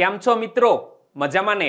કેમ છો મિત્રો મજામાં ને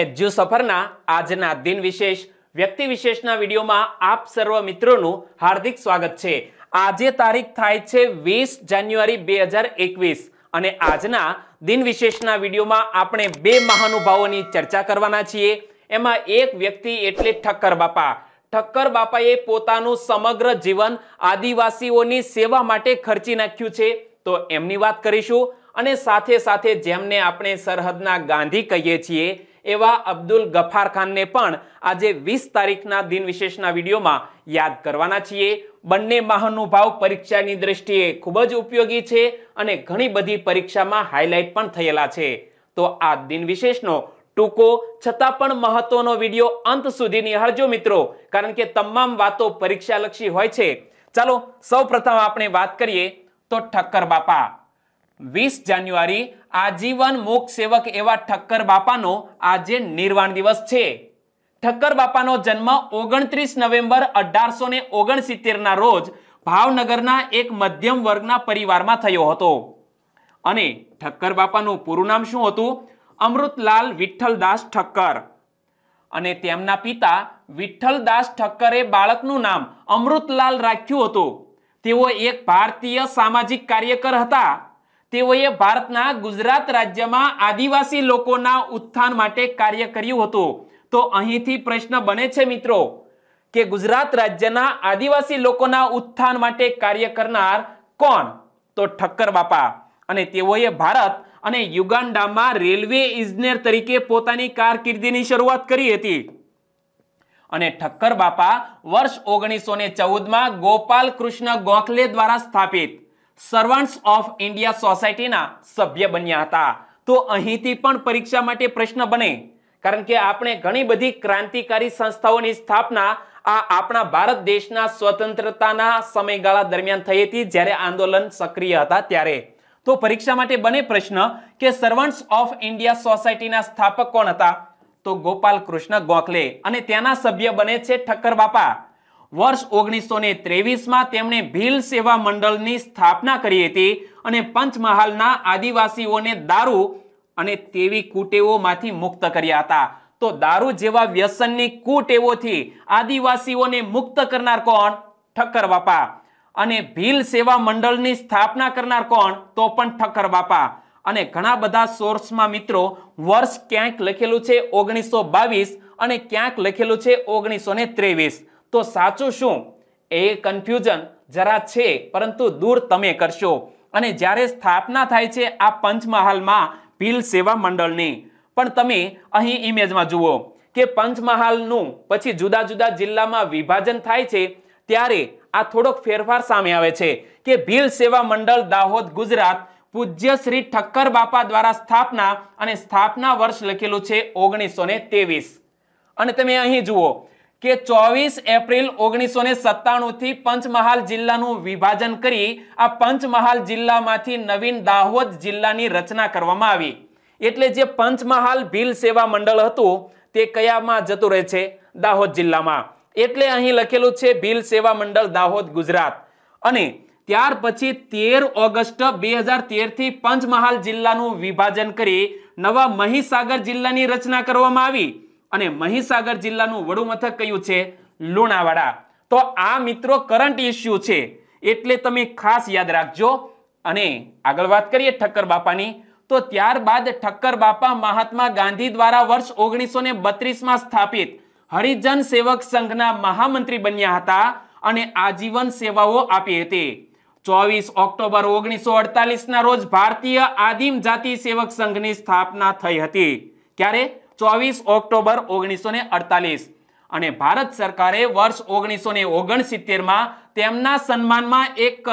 એજ્યુ સફરના આજના દિન વિશેષ વ્યક્તિ વિશેષના વિડીયોમાં આપ સર્વ મિત્રોનું હાર્દિક સ્વાગત છે આજે તારીખ થાય છે વીસ જાન્યુઆરી બે હજાર એકવીસ અને આજના દિન વિશેષના વિડીયોમાં આપણે બે મહાનુભાવોની ચર્ચા કરવાના છીએ એમાં એક વ્યક્તિ એટલે ઠક્કર બાપા ઠક્કર બાપાએ પોતાનું સમગ્ર જીવન આદિવાસીઓની સેવા માટે ખર્ચી નાખ્યું છે તો એમની વાત કરીશું અને સાથે સાથે જેમને આપણે સરહદના ગાંધી કહીએ છીએ એવા અબ્દુલ ગફાર ખાનને પણ આજે વીસ તારીખના દિન વિશેષના વિડીયોમાં યાદ કરવાના છીએ બંને મહાનુભાવ પરીક્ષાની દ્રષ્ટિએ ખૂબ જ ઉપયોગી છે અને ઘણી બધી પરીક્ષામાં હાઇલાઇટ પણ થયેલા છે તો આ દિન વિશેષનો ટૂંકો છતાં પણ મહત્વનો વિડીયો અંત સુધી નિહાળજો મિત્રો કારણ કે તમામ વાતો પરીક્ષાલક્ષી હોય છે ચાલો સૌ આપણે વાત કરીએ તો ઠક્કર બાપા વીસ જાન્યુઆરી આજીવન મોક્ષ સેવક એવા ઠક્કર બાપાનો આજે નિર્વાણ દિવસ છે ઠક્કર બાપાનો જન્મ ઓગણત્રીસ નવેમ્બર અઢારસો ને ઓગણસિત્તેરના રોજ ભાવનગરના એક મધ્યમ વર્ગના પરિવારમાં થયો હતો અને ઠક્કર બાપાનું પૂરું નામ શું હતું અમૃતલાલ વિઠ્ઠલદાસ ઠક્કર અને તેમના પિતા વિઠ્ઠલદાસ ઠક્કરે બાળકનું નામ અમૃતલાલ રાખ્યું હતું તેઓ એક ભારતીય સામાજિક કાર્યકર હતા તેઓએ ભારતના ગુજરાત રાજ્યમાં આદિવાસી લોકોના ઉત્થાન માટે કાર્ય કર્યું હતું તો અહીંથી પ્રશ્ન બને છે મિત્રો કે ગુજરાત રાજ્યના આદિવાસી લોકોના ઉત્થાન માટે કાર્ય કરનાર કોણ તો ઠક્કર બાપા અને તેઓએ ભારત અને યુગાન્ડામાં રેલવે ઇજનેર તરીકે પોતાની કારકિર્દીની શરૂઆત કરી હતી અને ઠક્કર બાપા વર્ષ ઓગણીસો ને ચૌદમાં ગોપાલ કૃષ્ણ ગોખલે દ્વારા સ્થાપિત સર્વન્ટ્સ ઓફ ઇન્ડિયા સોસાયટીના સભ્ય બન્યા હતા તો અહીંથી પણ પરીક્ષા માટે પ્રશ્ન બને કારણ કે આપણે ઘણી બધી ક્રાંતિકારી સંસ્થાઓની સ્થાપના આ આપણા ભારત દેશના સ્વતંત્રતાના સમયગાળા દરમિયાન થઈ હતી જ્યારે આંદોલન સક્રિય હતા ત્યારે તો પરીક્ષા માટે બને પ્રશ્ન કે સર્વન્ટ્સ ઓફ ઇન્ડિયા સોસાયટીના સ્થાપક કોણ હતા તો ગોપાલ કૃષ્ણ ગોખલે અને ત્યાંના સભ્ય બને છે ઠક્કર બાપા વર્ષ ઓગણીસો ને ત્રેવીસમાં તેમણે ભીલ સેવા મંડળની સ્થાપના કરી હતી અને પંચમહાલના આદિવાસીઓને દારૂ અને તેવી કુટેવોમાંથી મુક્ત કર્યા હતા તો દારૂ જેવા વ્યસનની કુટેવોથી આદિવાસીઓને મુક્ત કરનાર કોણ ઠક્કર બાપા અને ભીલ સેવા મંડળની સ્થાપના કરનાર કોણ તો પણ ઠક્કર બાપા અને ઘણા બધા સોર્સમાં મિત્રો વર્ષ ક્યાંક લખેલું છે ઓગણીસો બાવીસ અને ક્યાંક લખેલું છે ઓગણીસો ને ત્રેવીસ તો સાચું શું એ કન્ફ્યુઝન જરા છે પરંતુ દૂર તમે કરશો અને જ્યારે સ્થાપના થાય છે આ પંચમહાલમાં ભીલ સેવા મંડળની પણ તમે અહીં ઇમેજમાં જુઓ કે પંચમહાલનું પછી જુદા જુદા જિલ્લામાં વિભાજન થાય છે ત્યારે આ થોડોક ફેરફાર સામે આવે છે કે ભીલ સેવા મંડળ દાહોદ ગુજરાત પૂજ્ય શ્રી ઠક્કર બાપા દ્વારા સ્થાપના અને સ્થાપના વર્ષ લખેલું છે ઓગણીસો અને તમે અહીં જુઓ કે ચોવીસ એપ્રિલ ઓગણીસો ને સત્તાણુંથી પંચમહાલ જિલ્લાનું વિભાજન કરી આ પંચમહાલ જિલ્લામાંથી નવીન દાહોદ જિલ્લાની રચના કરવામાં આવી એટલે જે પંચમહાલ ભીલ સેવા મંડળ હતું તે કયામાં જતું રહે છે દાહોદ જિલ્લામાં એટલે અહીં લખેલું છે ભીલ સેવા મંડળ દાહોદ ગુજરાત અને ત્યાર પછી તેર ઓગસ્ટ બે હજાર તેરથી પંચમહાલ જિલ્લાનું વિભાજન કરી નવા મહીસાગર જિલ્લાની રચના કરવામાં આવી અને મહીસાગર જિલ્લાનું વડુ મથક કયું છે લુણાવાડા તો આ મિત્રો કરંટ ઇસ્યુ છે એટલે તમે ખાસ યાદ રાખજો અને આગળ વાત કરીએ ઠક્કર બાપાની તો ત્યારબાદ ઠક્કર બાપા મહાત્મા ગાંધી દ્વારા વર્ષ ઓગણીસો ને બત્રીસમાં સ્થાપિત હરિજન સેવક સંઘના મહામંત્રી બન્યા હતા અને આજીવન સેવાઓ આપી હતી ચોવીસ ઓક્ટોબર ઓગણીસો અડતાલીસના રોજ ભારતીય આદિમ જાતિ સેવક સંઘની સ્થાપના થઈ હતી ક્યારે ચોવીસ ઓક્ટોબર ઓગણીસો અડતાલીસ અને ભારત સરકારે વર્ષ ઓગણીસો ને ઓગણસિત્તેરમાં તેમના સન્માનમાં એક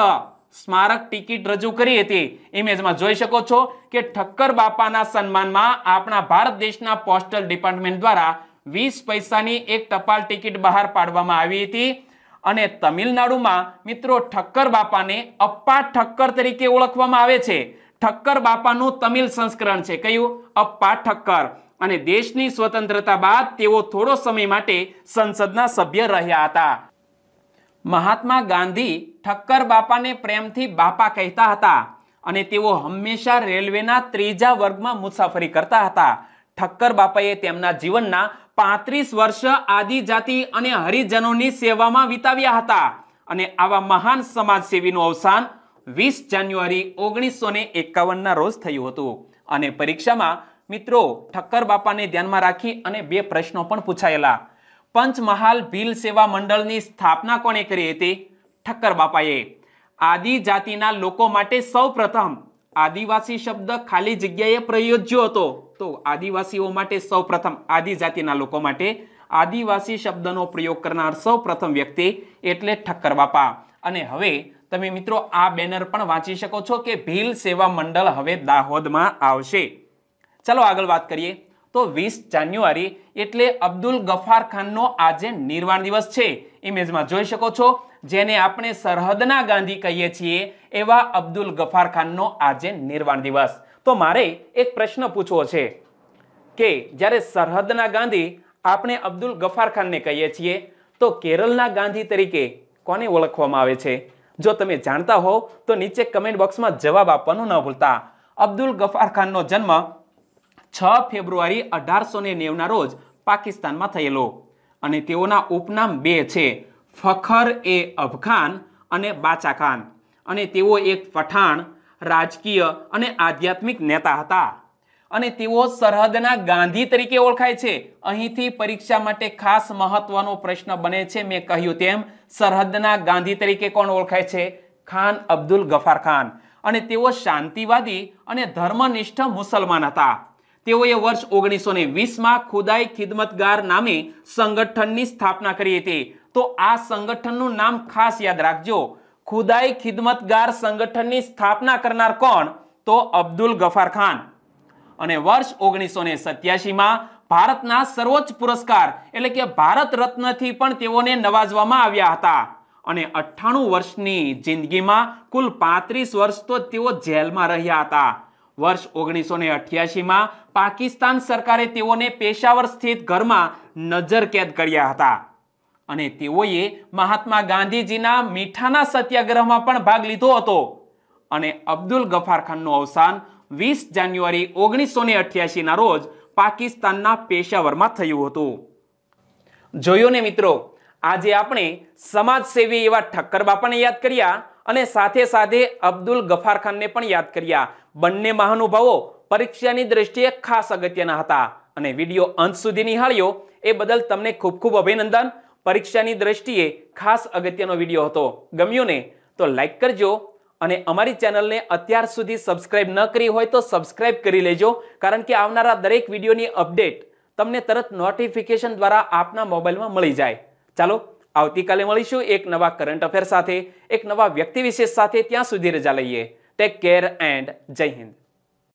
સ્મારક ટિકિટ રજૂ કરી હતી ઇમેજમાં જોઈ શકો છો કે ઠક્કર બાપાના સન્માનમાં આપણા ભારત દેશના પોસ્ટલ ડિપાર્ટમેન્ટ દ્વારા વીસ પૈસાની એક ટપાલ ટિકિટ બહાર પાડવામાં આવી હતી અને તમિલનાડુમાં મિત્રો ઠક્કર બાપાને અપ્પા ઠક્કર તરીકે ઓળખવામાં આવે છે ઠક્કર બાપાનું તમિલ સંસ્કરણ છે કયું અપ્પા ઠક્કર અને દેશની સ્વતંત્રતા બાદ તેઓ થોડો સમય માટે સંસદના સભ્ય રહ્યા હતા મહાત્મા ગાંધી ઠક્કર બાપાને પ્રેમથી બાપા કહેતા હતા અને તેઓ હંમેશા રેલવેના ત્રીજા વર્ગમાં મુસાફરી કરતા હતા ઠક્કર બાપાએ તેમના જીવનના પાંત્રીસ વર્ષ આદિજાતિ અને હરિજનોની સેવામાં વિતાવ્યા હતા અને આવા મહાન સમાજસેવીનું અવસાન વીસ જાન્યુઆરી ઓગણીસો ને એકાવનના રોજ થયું હતું અને પરીક્ષામાં મિત્રો ઠક્કર બાપાને ધ્યાનમાં રાખી અને બે પ્રશ્નો પણ પૂછાયેલા પંચમહાલ ભીલ સેવા મંડળની સ્થાપના કોણે કરી હતી ઠક્કર બાપાએ આદિ જાતિના લોકો માટે સૌપ્રથમ આદિવાસી શબ્દ ખાલી જગ્યાએ પ્રયોજ્યો હતો તો આદિવાસીઓ માટે સૌપ્રથમ આદિ જાતિના લોકો માટે આદિવાસી શબ્દનો પ્રયોગ કરનાર સૌપ્રથમ વ્યક્તિ એટલે ઠક્કર બાપા અને હવે તમે મિત્રો આ બેનર પણ વાંચી શકો છો કે ભીલ સેવા મંડળ હવે દાહોદમાં આવશે ચાલો આગળ વાત કરીએ તો વીસ જાન્યુઆરી એટલે અબ્દુલ ગફાર ખાનનો આજે નિર્વાણ દિવસ છે ઇમેજમાં જોઈ શકો છો જેને આપણે સરહદના ગાંધી કહીએ છીએ એવા અબ્દુલ ગફાર ખાનનો આજે નિર્વાણ દિવસ તો મારે એક પ્રશ્ન પૂછવો છે કે જ્યારે સરહદના ગાંધી આપણે અબ્દુલ ગફાર ખાનને કહીએ છીએ તો કેરલના ગાંધી તરીકે કોને ઓળખવામાં આવે છે જો તમે જાણતા હોવ તો નીચે કમેન્ટ બોક્સમાં જવાબ આપવાનું ન ભૂલતા અબ્દુલ ગફાર ખાનનો જન્મ છ ફેબ્રુઆરી અઢારસો ને નેવના રોજ પાકિસ્તાનમાં થયેલો અને તેઓના ઉપનામ બે છે ફખર એ અફઘાન અને બાચા ખાન અને તેઓ એક પઠાણ રાજકીય અને આધ્યાત્મિક નેતા હતા અને તેઓ સરહદના ગાંધી તરીકે ઓળખાય છે અહીંથી પરીક્ષા માટે ખાસ મહત્વનો પ્રશ્ન બને છે મેં કહ્યું તેમ સરહદના ગાંધી તરીકે કોણ ઓળખાય છે ખાન અબ્દુલ ગફાર ખાન અને તેઓ શાંતિવાદી અને ધર્મનિષ્ઠ મુસલમાન હતા તેઓએ વર્ષ ઓગણીસો ને વીસમાં ખુદાઈ ખિદમતગાર નામે સંગઠનની સ્થાપના કરી હતી તો આ સંગઠનનું નામ ખાસ યાદ રાખજો ખુદાઈ ખિદમતગાર સંગઠનની સ્થાપના કરનાર કોણ તો અબ્દુલ ગફાર ખાન અને વર્ષ ઓગણીસો ને સત્યાસીમાં ભારતના સર્વોચ્ચ પુરસ્કાર એટલે કે ભારત રત્નથી પણ તેઓને નવાજવામાં આવ્યા હતા અને અઠ્ઠાણું વર્ષની જિંદગીમાં કુલ પાંત્રીસ વર્ષ તો તેઓ જેલમાં રહ્યા હતા વર્ષ ઓગણીસો ને અઠ્યાસીમાં પાકિસ્તાન સરકારે તેઓને પેશાવર સ્થિત ઘરમાં નજર કેદ કર્યા હતા અને તેઓએ મહાત્મા ગાંધીજીના મીઠાના સત્યાગ્રહમાં પણ ભાગ લીધો હતો અને અબ્દુલ ગફાર ખાનનું અવસાન વીસ જાન્યુઆરી ઓગણીસો ને અઠ્યાસીના રોજ પાકિસ્તાનના પેશાવરમાં થયું હતું જોયું ને મિત્રો આજે આપણે સમાજસેવી એવા ઠક્કર બાપાને યાદ કર્યા અને સાથે સાથે અબ્દુલ ગફાર ખાનને પણ યાદ કર્યા બંને મહાનુભાવો પરીક્ષાની દ્રષ્ટિએ ખાસ અગત્યના હતા અને વિડીયો અંત સુધી નિહાળ્યો એ બદલ તમને ખૂબ ખૂબ અભિનંદન પરીક્ષાની દ્રષ્ટિએ ખાસ અગત્યનો વિડીયો હતો ગમ્યો ને તો લાઈક કરજો અને અમારી ચેનલને અત્યાર સુધી સબસ્ક્રાઇબ ન કરી હોય તો સબસ્ક્રાઇબ કરી લેજો કારણ કે આવનારા દરેક વિડીયોની અપડેટ તમને તરત નોટિફિકેશન દ્વારા આપના મોબાઈલમાં મળી જાય ચાલો આવતીકાલે મળીશું એક નવા કરંટ અફેર સાથે એક નવા વ્યક્તિ વિશેષ સાથે ત્યાં સુધી રજા લઈએ ટેક કેર એન્ડ જય હિન્દ